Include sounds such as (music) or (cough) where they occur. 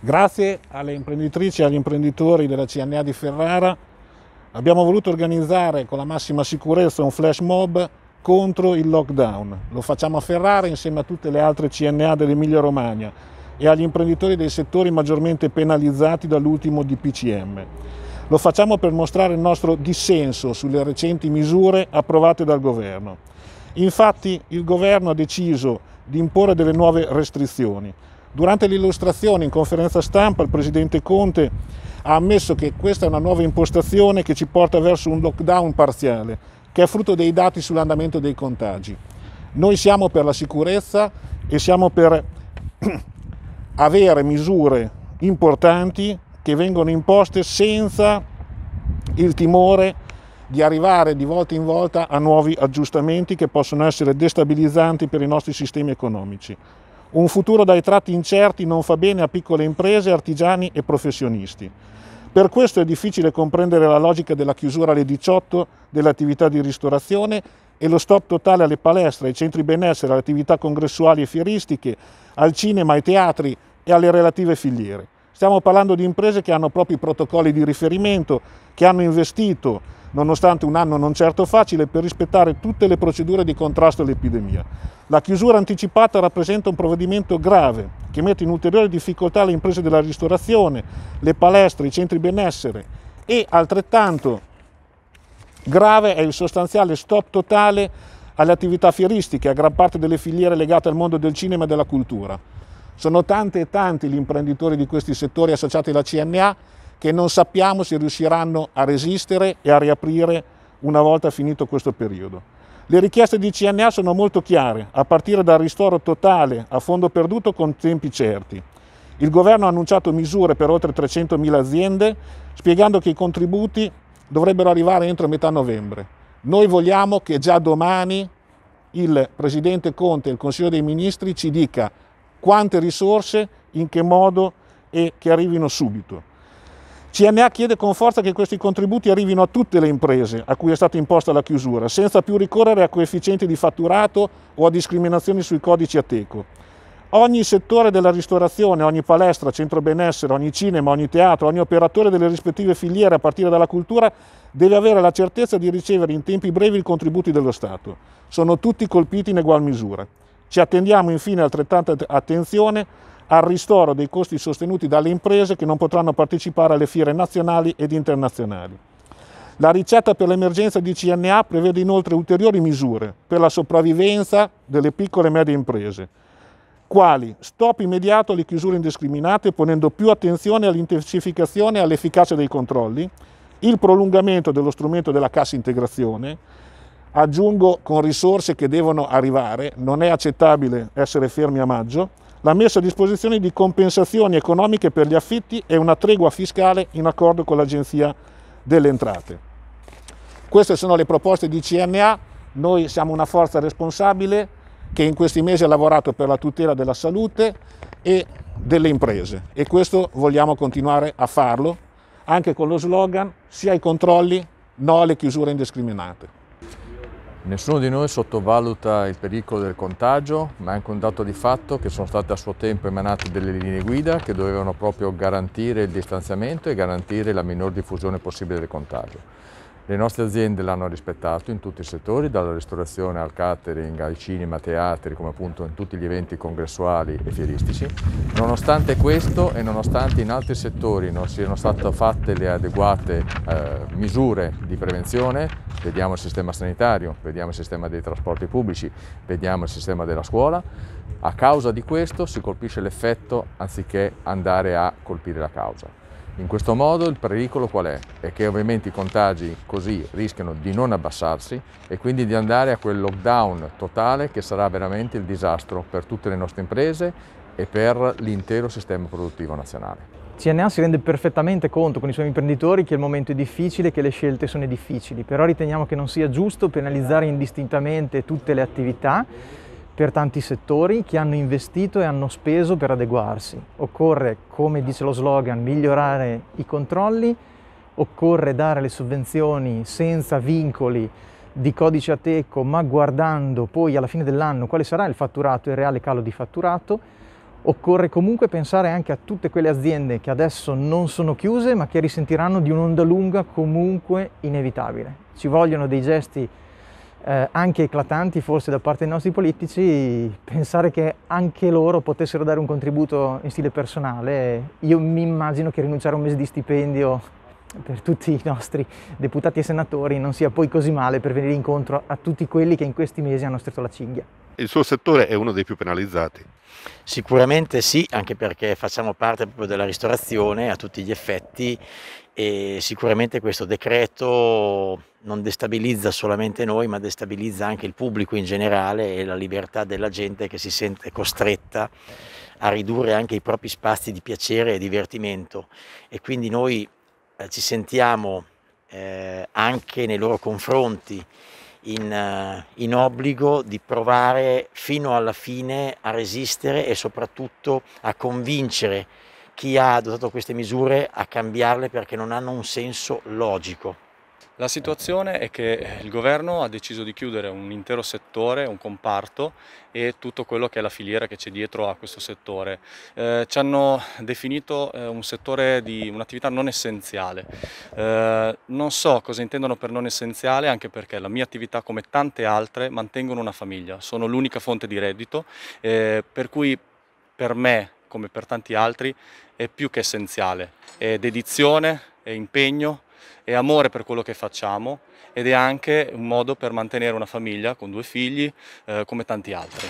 Grazie alle imprenditrici e agli imprenditori della CNA di Ferrara abbiamo voluto organizzare con la massima sicurezza un flash mob contro il lockdown. Lo facciamo a Ferrara insieme a tutte le altre CNA dell'Emilia Romagna e agli imprenditori dei settori maggiormente penalizzati dall'ultimo DPCM. Lo facciamo per mostrare il nostro dissenso sulle recenti misure approvate dal governo. Infatti il governo ha deciso di imporre delle nuove restrizioni Durante l'illustrazione in conferenza stampa il Presidente Conte ha ammesso che questa è una nuova impostazione che ci porta verso un lockdown parziale, che è frutto dei dati sull'andamento dei contagi. Noi siamo per la sicurezza e siamo per (clears throat) avere misure importanti che vengono imposte senza il timore di arrivare di volta in volta a nuovi aggiustamenti che possono essere destabilizzanti per i nostri sistemi economici. Un futuro dai tratti incerti non fa bene a piccole imprese, artigiani e professionisti. Per questo è difficile comprendere la logica della chiusura alle 18 dell'attività di ristorazione e lo stop totale alle palestre, ai centri benessere, alle attività congressuali e fieristiche, al cinema, ai teatri e alle relative filiere. Stiamo parlando di imprese che hanno propri protocolli di riferimento, che hanno investito, nonostante un anno non certo facile, per rispettare tutte le procedure di contrasto all'epidemia. La chiusura anticipata rappresenta un provvedimento grave che mette in ulteriore difficoltà le imprese della ristorazione, le palestre, i centri benessere e altrettanto grave è il sostanziale stop totale alle attività fieristiche, a gran parte delle filiere legate al mondo del cinema e della cultura. Sono tanti e tanti gli imprenditori di questi settori associati alla CNA che non sappiamo se riusciranno a resistere e a riaprire una volta finito questo periodo. Le richieste di CNA sono molto chiare, a partire dal ristoro totale a fondo perduto con tempi certi. Il governo ha annunciato misure per oltre 300.000 aziende, spiegando che i contributi dovrebbero arrivare entro metà novembre. Noi vogliamo che già domani il Presidente Conte e il Consiglio dei Ministri ci dica quante risorse, in che modo e che arrivino subito. CMA chiede con forza che questi contributi arrivino a tutte le imprese a cui è stata imposta la chiusura, senza più ricorrere a coefficienti di fatturato o a discriminazioni sui codici Ateco. Ogni settore della ristorazione, ogni palestra, centro benessere, ogni cinema, ogni teatro, ogni operatore delle rispettive filiere a partire dalla cultura deve avere la certezza di ricevere in tempi brevi i contributi dello Stato. Sono tutti colpiti in egual misura. Ci attendiamo infine altrettanta attenzione al ristoro dei costi sostenuti dalle imprese che non potranno partecipare alle fiere nazionali ed internazionali. La ricetta per l'emergenza di CNA prevede inoltre ulteriori misure per la sopravvivenza delle piccole e medie imprese, quali stop immediato alle chiusure indiscriminate ponendo più attenzione all'intensificazione e all'efficacia dei controlli, il prolungamento dello strumento della cassa integrazione, aggiungo con risorse che devono arrivare, non è accettabile essere fermi a maggio, la messa a disposizione di compensazioni economiche per gli affitti e una tregua fiscale in accordo con l'Agenzia delle Entrate. Queste sono le proposte di CNA, noi siamo una forza responsabile che in questi mesi ha lavorato per la tutela della salute e delle imprese e questo vogliamo continuare a farlo anche con lo slogan sia i controlli, no alle chiusure indiscriminate. Nessuno di noi sottovaluta il pericolo del contagio, ma è anche un dato di fatto che sono state a suo tempo emanate delle linee guida che dovevano proprio garantire il distanziamento e garantire la minor diffusione possibile del contagio. Le nostre aziende l'hanno rispettato in tutti i settori, dalla ristorazione al catering, al cinema, ai teatri, come appunto in tutti gli eventi congressuali e fieristici. Nonostante questo e nonostante in altri settori non siano state fatte le adeguate eh, misure di prevenzione, vediamo il sistema sanitario, vediamo il sistema dei trasporti pubblici, vediamo il sistema della scuola, a causa di questo si colpisce l'effetto anziché andare a colpire la causa. In questo modo il pericolo qual è? È che ovviamente i contagi così rischiano di non abbassarsi e quindi di andare a quel lockdown totale che sarà veramente il disastro per tutte le nostre imprese e per l'intero sistema produttivo nazionale. CNA si rende perfettamente conto con i suoi imprenditori che il momento è difficile, che le scelte sono difficili, però riteniamo che non sia giusto penalizzare esatto. indistintamente tutte le attività per tanti settori che hanno investito e hanno speso per adeguarsi. Occorre, come dice lo slogan, migliorare i controlli, occorre dare le sovvenzioni senza vincoli di codice ateco, ma guardando poi alla fine dell'anno quale sarà il fatturato il reale calo di fatturato. Occorre comunque pensare anche a tutte quelle aziende che adesso non sono chiuse ma che risentiranno di un'onda lunga comunque inevitabile. Ci vogliono dei gesti eh, anche eclatanti forse da parte dei nostri politici, pensare che anche loro potessero dare un contributo in stile personale, io mi immagino che rinunciare a un mese di stipendio per tutti i nostri deputati e senatori non sia poi così male per venire incontro a tutti quelli che in questi mesi hanno stretto la cinghia il suo settore è uno dei più penalizzati. Sicuramente sì, anche perché facciamo parte proprio della ristorazione a tutti gli effetti e sicuramente questo decreto non destabilizza solamente noi, ma destabilizza anche il pubblico in generale e la libertà della gente che si sente costretta a ridurre anche i propri spazi di piacere e divertimento e quindi noi eh, ci sentiamo eh, anche nei loro confronti in, eh, in obbligo di provare fino alla fine a resistere e soprattutto a convincere chi ha adottato queste misure a cambiarle perché non hanno un senso logico. La situazione è che il governo ha deciso di chiudere un intero settore, un comparto e tutto quello che è la filiera che c'è dietro a questo settore. Eh, ci hanno definito eh, un settore di un'attività non essenziale. Eh, non so cosa intendono per non essenziale anche perché la mia attività come tante altre mantengono una famiglia, sono l'unica fonte di reddito eh, per cui per me come per tanti altri è più che essenziale, è dedizione, è impegno è amore per quello che facciamo ed è anche un modo per mantenere una famiglia con due figli eh, come tanti altri.